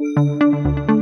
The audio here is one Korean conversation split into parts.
Thank you.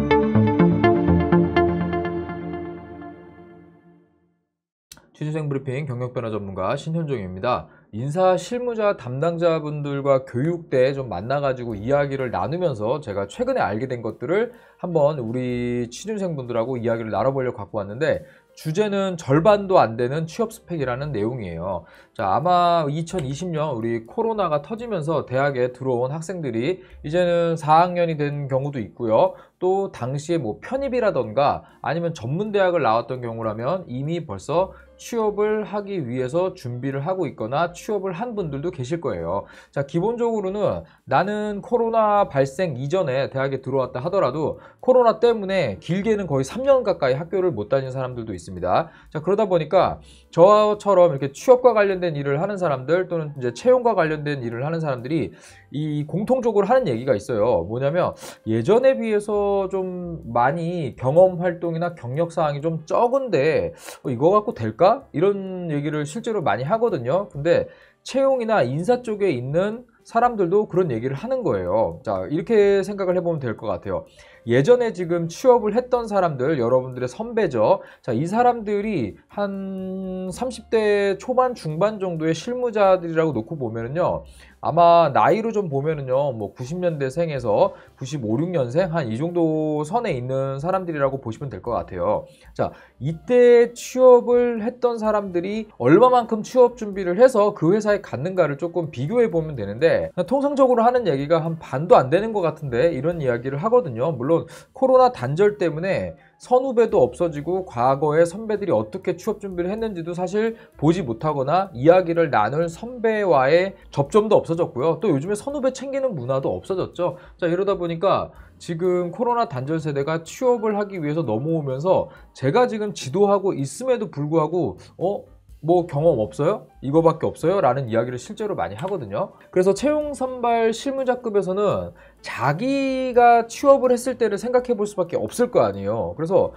취준생 브리핑 경력 변화 전문가 신현종입니다. 인사 실무자 담당자분들과 교육 대좀 만나가지고 이야기를 나누면서 제가 최근에 알게 된 것들을 한번 우리 취준생분들하고 이야기를 나눠보려고 갖고 왔는데 주제는 절반도 안 되는 취업 스펙이라는 내용이에요. 자, 아마 2020년 우리 코로나가 터지면서 대학에 들어온 학생들이 이제는 4학년이 된 경우도 있고요. 또 당시에 뭐 편입이라던가 아니면 전문 대학을 나왔던 경우라면 이미 벌써 취업을 하기 위해서 준비를 하고 있거나 취업을 한 분들도 계실 거예요. 자, 기본적으로는 나는 코로나 발생 이전에 대학에 들어왔다 하더라도 코로나 때문에 길게는 거의 3년 가까이 학교를 못 다닌 사람들도 있습니다. 자, 그러다 보니까 저처럼 이렇게 취업과 관련된 일을 하는 사람들 또는 이제 채용과 관련된 일을 하는 사람들이 이 공통적으로 하는 얘기가 있어요. 뭐냐면 예전에 비해서 좀 많이 경험 활동이나 경력 사항이 좀 적은데 어, 이거 갖고 될까? 않을까? 이런 얘기를 실제로 많이 하거든요. 근데 채용이나 인사 쪽에 있는 사람들도 그런 얘기를 하는 거예요. 자, 이렇게 생각을 해보면 될 것 같아요. 예전에 지금 취업을 했던 사람들, 여러분들의 선배죠. 자, 이 사람들이 한 30대 초반, 중반 정도의 실무자들이라고 놓고 보면은요. 아마 나이로 좀 보면은요, 뭐 90년대 생에서 95, 6년생 한 이 정도 선에 있는 사람들이라고 보시면 될 것 같아요. 자, 이때 취업을 했던 사람들이 얼마만큼 취업 준비를 해서 그 회사에 갔는가를 조금 비교해 보면 되는데 통상적으로 하는 얘기가 한 반도 안 되는 것 같은데 이런 이야기를 하거든요. 물론 코로나 단절 때문에 선후배도 없어지고 과거에 선배들이 어떻게 취업 준비를 했는지도 사실 보지 못하거나 이야기를 나눌 선배와의 접점도 없어졌고요. 또 요즘에 선후배 챙기는 문화도 없어졌죠. 자 이러다 보니까 지금 코로나 단절 세대가 취업을 하기 위해서 넘어오면서 제가 지금 지도하고 있음에도 불구하고 어뭐 경험 없어요? 이거밖에 없어요? 라는 이야기를 실제로 많이 하거든요. 그래서 채용 선발 실무자급에서는 자기가 취업을 했을 때를 생각해 볼 수밖에 없을 거 아니에요. 그래서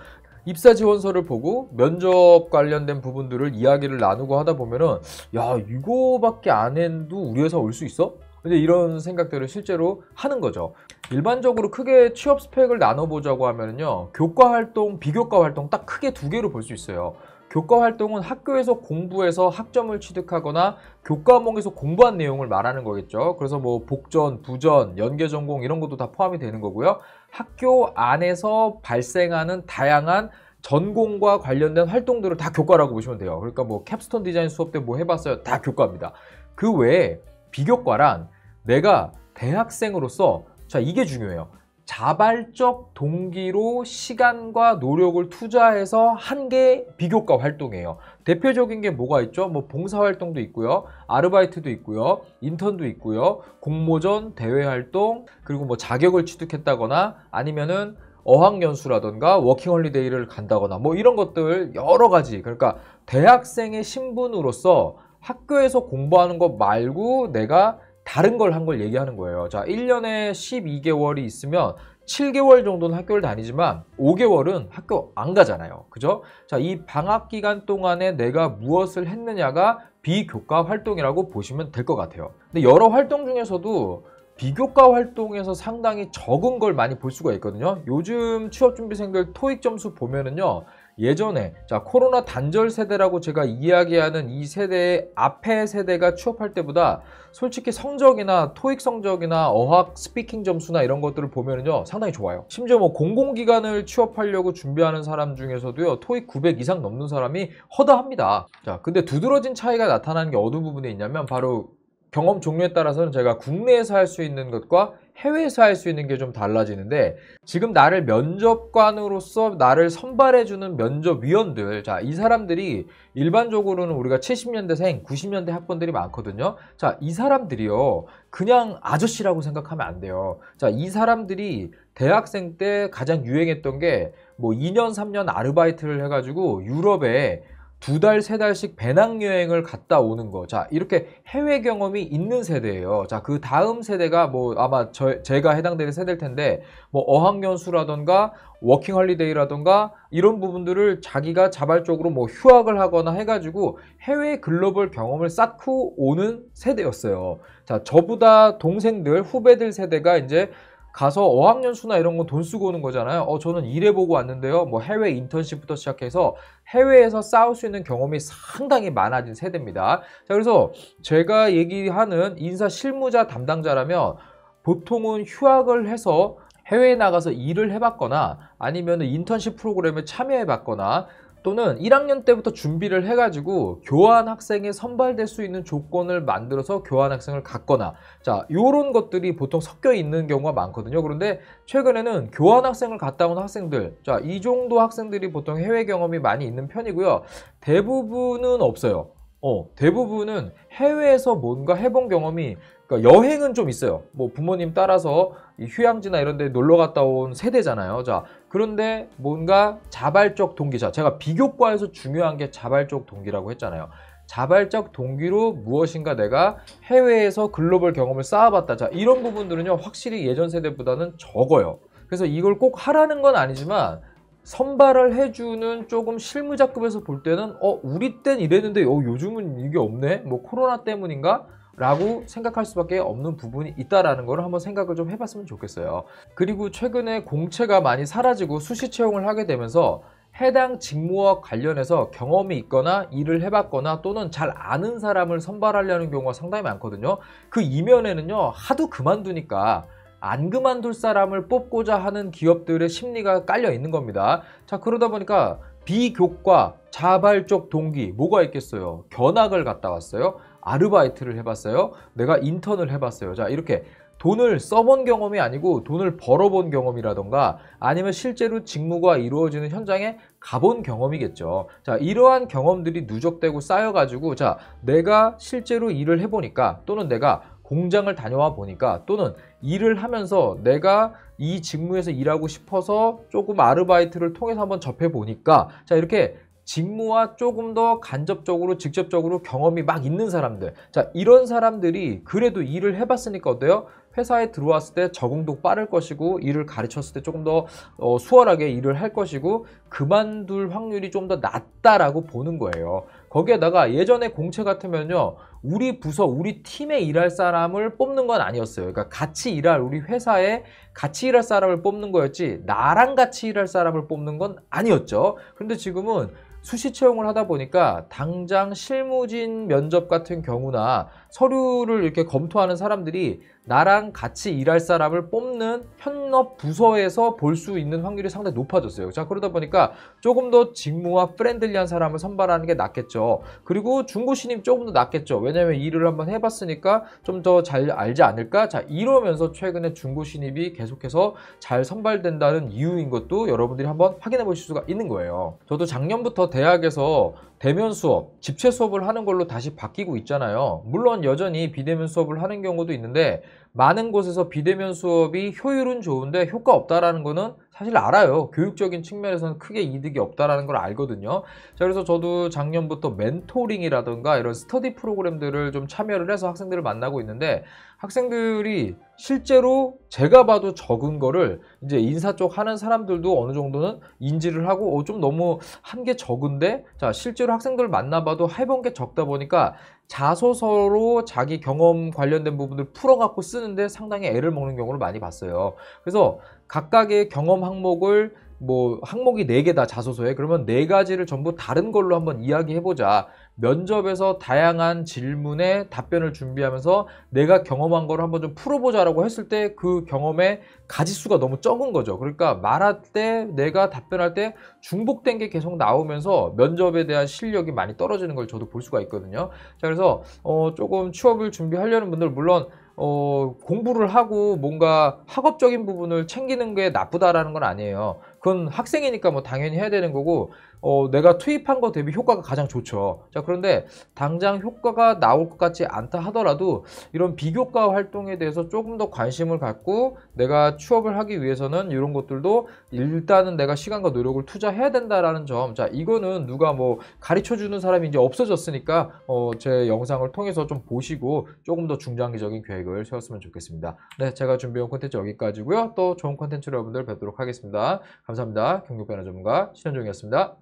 입사 지원서를 보고 면접 관련된 부분들을 이야기를 나누고 하다 보면은 야 이거밖에 안 해도 우리 회사 올 수 있어? 근데 이런 생각들을 실제로 하는 거죠. 일반적으로 크게 취업 스펙을 나눠보자고 하면요. 교과 활동, 비교과 활동 딱 크게 두 개로 볼 수 있어요. 교과 활동은 학교에서 공부해서 학점을 취득하거나 교과목에서 공부한 내용을 말하는 거겠죠. 그래서 뭐 복전, 부전, 연계 전공 이런 것도 다 포함이 되는 거고요. 학교 안에서 발생하는 다양한 전공과 관련된 활동들을 다 교과라고 보시면 돼요. 그러니까 뭐 캡스톤 디자인 수업 때 뭐 해봤어요. 다 교과입니다. 그 외에 비교과란 내가 대학생으로서 자 이게 중요해요. 자발적 동기로 시간과 노력을 투자해서 한게 비교과 활동이에요. 대표적인 게 뭐가 있죠? 뭐 봉사활동도 있고요. 아르바이트도 있고요. 인턴도 있고요. 공모전, 대회활동 그리고 뭐 자격을 취득했다거나 아니면은 어학연수라던가 워킹홀리데이를 간다거나 뭐 이런 것들 여러 가지 그러니까 대학생의 신분으로서 학교에서 공부하는 것 말고 내가 다른 걸 한 걸 얘기하는 거예요. 자, 1년에 12개월이 있으면 7개월 정도는 학교를 다니지만 5개월은 학교 안 가잖아요. 그죠? 자, 이 방학 기간 동안에 내가 무엇을 했느냐가 비교과 활동이라고 보시면 될 것 같아요. 근데 여러 활동 중에서도 비교과 활동에서 상당히 적은 걸 많이 볼 수가 있거든요. 요즘 취업준비생들 토익 점수 보면은요. 예전에 자 코로나 단절 세대라고 제가 이야기하는 이 세대의 앞에 세대가 취업할 때보다 솔직히 성적이나 토익 성적이나 어학 스피킹 점수나 이런 것들을 보면요 상당히 좋아요. 심지어 뭐 공공기관을 취업하려고 준비하는 사람 중에서도요 토익 900 이상 넘는 사람이 허다합니다. 자 근데 두드러진 차이가 나타나는 게 어느 부분에 있냐면 바로 경험 종류에 따라서는 제가 국내에서 할 수 있는 것과 해외에서 할 수 있는 게 좀 달라지는데 지금 나를 면접관으로서 나를 선발해주는 면접위원들 자 이 사람들이 일반적으로는 우리가 70년대생 90년대 학번들이 많거든요 자 이 사람들이요 그냥 아저씨라고 생각하면 안 돼요 자 이 사람들이 대학생 때 가장 유행했던 게 뭐 2년 3년 아르바이트를 해가지고 유럽에 두 달, 세 달씩 배낭여행을 갔다 오는 거. 자, 이렇게 해외 경험이 있는 세대예요. 자, 그 다음 세대가 뭐 아마 저, 제가 해당되는 세대일 텐데, 뭐 어학연수라던가 워킹 홀리데이라던가 이런 부분들을 자기가 자발적으로 뭐 휴학을 하거나 해가지고 해외 글로벌 경험을 쌓고 오는 세대였어요. 자, 저보다 동생들, 후배들 세대가 이제 가서 어학연수나 이런 건 돈 쓰고 오는 거잖아요. 어, 저는 일해보고 왔는데요. 뭐 해외 인턴십부터 시작해서 해외에서 싸울 수 있는 경험이 상당히 많아진 세대입니다. 자, 그래서 제가 얘기하는 인사 실무자 담당자라면 보통은 휴학을 해서 해외에 나가서 일을 해봤거나 아니면 인턴십 프로그램에 참여해봤거나 또는 1학년 때부터 준비를 해가지고 교환 학생이 선발될 수 있는 조건을 만들어서 교환 학생을 갖거나 자 요런 것들이 보통 섞여 있는 경우가 많거든요 그런데 최근에는 교환 학생을 갔다 온 학생들 자 이 정도 학생들이 보통 해외 경험이 많이 있는 편이고요 대부분은 없어요 어, 대부분은 해외에서 뭔가 해본 경험이 그러니까 여행은 좀 있어요. 뭐 부모님 따라서 휴양지나 이런 데 놀러 갔다 온 세대잖아요. 자, 그런데 뭔가 자발적 동기. 자, 제가 비교과에서 중요한 게 자발적 동기라고 했잖아요. 자발적 동기로 무엇인가 내가 해외에서 글로벌 경험을 쌓아봤다. 자, 이런 부분들은요, 확실히 예전 세대보다는 적어요. 그래서 이걸 꼭 하라는 건 아니지만 선발을 해주는 조금 실무자급에서 볼 때는 어 우리 땐 이랬는데 어, 요즘은 이게 없네 뭐 코로나 때문인가 라고 생각할 수밖에 없는 부분이 있다라는 걸 한번 생각을 좀 해봤으면 좋겠어요 그리고 최근에 공채가 많이 사라지고 수시 채용을 하게 되면서 해당 직무와 관련해서 경험이 있거나 일을 해봤거나 또는 잘 아는 사람을 선발하려는 경우가 상당히 많거든요 그 이면에는요 하도 그만두니까 안 그만둘 사람을 뽑고자 하는 기업들의 심리가 깔려 있는 겁니다. 자, 그러다 보니까 비교과 자발적 동기 뭐가 있겠어요? 견학을 갔다 왔어요. 아르바이트를 해봤어요. 내가 인턴을 해봤어요. 자, 이렇게 돈을 써본 경험이 아니고 돈을 벌어본 경험이라던가 아니면 실제로 직무가 이루어지는 현장에 가본 경험이겠죠. 자, 이러한 경험들이 누적되고 쌓여가지고 자, 내가 실제로 일을 해보니까 또는 내가 공장을 다녀와 보니까 또는 일을 하면서 내가 이 직무에서 일하고 싶어서 조금 아르바이트를 통해서 한번 접해 보니까 자 이렇게 직무와 조금 더 간접적으로 직접적으로 경험이 막 있는 사람들 자 이런 사람들이 그래도 일을 해봤으니까 어때요? 회사에 들어왔을 때 적응도 빠를 것이고 일을 가르쳤을 때 조금 더 어, 수월하게 일을 할 것이고 그만둘 확률이 좀 더 낮다라고 보는 거예요 거기에다가 예전에 공채 같으면요. 우리 부서, 우리 팀에 일할 사람을 뽑는 건 아니었어요. 그러니까 같이 일할 우리 회사에 같이 일할 사람을 뽑는 거였지 나랑 같이 일할 사람을 뽑는 건 아니었죠. 근데 지금은 수시 채용을 하다 보니까 당장 실무진 면접 같은 경우나 서류를 이렇게 검토하는 사람들이 나랑 같이 일할 사람을 뽑는 현업 부서에서 볼 수 있는 확률이 상당히 높아졌어요. 자, 그러다 보니까 조금 더 직무와 프렌들리한 사람을 선발하는 게 낫겠죠. 그리고 중고 신입 조금 더 낫겠죠. 왜냐면 하 일을 한번 해봤으니까 좀 더 잘 알지 않을까? 자, 이러면서 최근에 중고 신입이 계속해서 잘 선발된다는 이유인 것도 여러분들이 한번 확인해 보실 수가 있는 거예요. 저도 작년부터 대학에서 대면 수업, 집체 수업을 하는 걸로 다시 바뀌고 있잖아요. 물론 여전히 비대면 수업을 하는 경우도 있는데 많은 곳에서 비대면 수업이 효율은 좋은데 효과 없다라는 거는 사실 알아요. 교육적인 측면에서는 크게 이득이 없다라는 걸 알거든요. 자, 그래서 저도 작년부터 멘토링이라든가 이런 스터디 프로그램들을 좀 참여를 해서 학생들을 만나고 있는데 학생들이 실제로 제가 봐도 적은 거를 이제 인사 쪽 하는 사람들도 어느 정도는 인지를 하고 어, 좀 너무 한 게 적은데 자 실제로 학생들 만나봐도 해본 게 적다 보니까 자소서로 자기 경험 관련된 부분을 풀어갖고 쓰는데 상당히 애를 먹는 경우를 많이 봤어요. 그래서 각각의 경험 항목을 뭐 항목이 4개다 자소서에 그러면 4 가지를 전부 다른 걸로 한번 이야기해보자. 면접에서 다양한 질문에 답변을 준비하면서 내가 경험한 걸 한번 좀 풀어보자라고 했을 때 그 경험의 가지수가 너무 적은 거죠. 그러니까 말할 때 내가 답변할 때 중복된 게 계속 나오면서 면접에 대한 실력이 많이 떨어지는 걸 저도 볼 수가 있거든요. 자, 그래서 어, 조금 취업을 준비하려는 분들 물론 어, 공부를 하고 뭔가 학업적인 부분을 챙기는 게 나쁘다라는 건 아니에요. 그건 학생이니까 뭐 당연히 해야 되는 거고 어, 내가 투입한 거 대비 효과가 가장 좋죠. 자 그런데 당장 효과가 나올 것 같지 않다 하더라도 이런 비교과 활동에 대해서 조금 더 관심을 갖고 내가 취업을 하기 위해서는 이런 것들도 일단은 내가 시간과 노력을 투자해야 된다라는 점. 자 이거는 누가 뭐 가르쳐 주는 사람이 이제 없어졌으니까 어, 제 영상을 통해서 좀 보시고 조금 더 중장기적인 계획을 세웠으면 좋겠습니다. 네 제가 준비한 콘텐츠 여기까지고요. 또 좋은 콘텐츠로 여러분들 뵙도록 하겠습니다. 감사합니다. 경력 변화 전문가 신현종이었습니다.